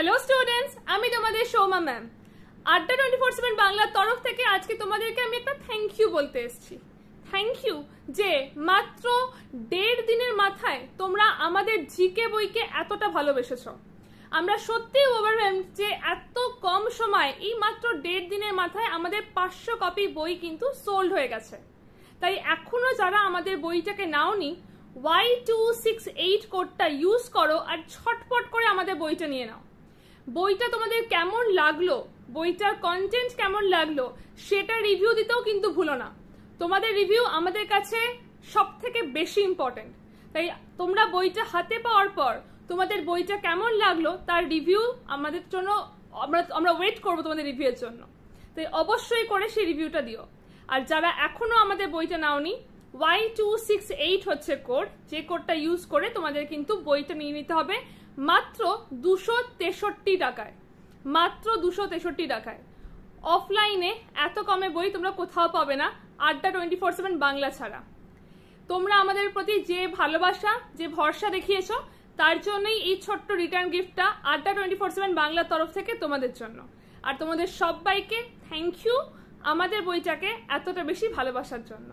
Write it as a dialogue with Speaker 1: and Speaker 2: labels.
Speaker 1: hello students আমি তোমাদের Souma ma'am Adda twenty four seven বাংলার তরফ থেকে আজকে তোমাদেরকে আমি একটা থ্যাংক ইউ বলতে এসেছি থ্যাংক ইউ যে মাত্র দেড় দিনের মাথায় তোমরা আমাদের জিকে বইকে এতটা ভালোবেসেছ আমরা সত্যিই ওভারওয়েম যে এত কম সময় এই মাত্র দেড় দিনের মাথায় আমাদের পাঁচশো কপি বই কিন্তু সোল্ড হয়ে গেছে তাই এখনও যারা আমাদের বইটাকে নাওনি ওয়াই টু সিক্স এইট কোডটা ইউজ করো আর ছটপট করে আমাদের বইটা নিয়ে নাও বইটা তোমাদের কেমন লাগলো বইটার কন্টেন্ট কেমন লাগলো সেটা রিভিউ দিতেও কিন্তু ভুলো না তোমাদের রিভিউ আমাদের কাছে সব থেকে বেশি ইম্পর্টেন্ট তাই তোমরা বইটা হাতে পাওয়ার পর তোমাদের বইটা কেমন লাগলো তার রিভিউ আমাদের জন্য আমরা আমরা ওয়েট করবো তোমাদের রিভিউয়ের জন্য তাই অবশ্যই করে সেই রিভিউটা দিও আর যারা এখনও আমাদের বইটা নাওনি ওয়াই টু সিক্স এইট হচ্ছে কোড যে কোডটা ইউজ করে তোমাদের কিন্তু বইটা নিয়ে নিতে হবে মাত্র দুশো তেষট্টি টাকায় মাত্র দুশো তেষট্টি টাকায় অফলাইনে এত কমে বই তোমরা কোথাও পাবে না আড্ডা টোয়েন্টি ফোর সেভেন বাংলা ছাড়া তোমরা আমাদের প্রতি যে ভালোবাসা যে ভরসা দেখিয়েছ তার জন্যই এই ছোট্ট রিটার্ন গিফটটা আড্ডা টোয়েন্টি ফোর সেভেন বাংলার তরফ থেকে তোমাদের জন্য আর তোমাদের সবাইকে থ্যাংক ইউ আমাদের বইটাকে এতটা বেশি ভালোবাসার জন্য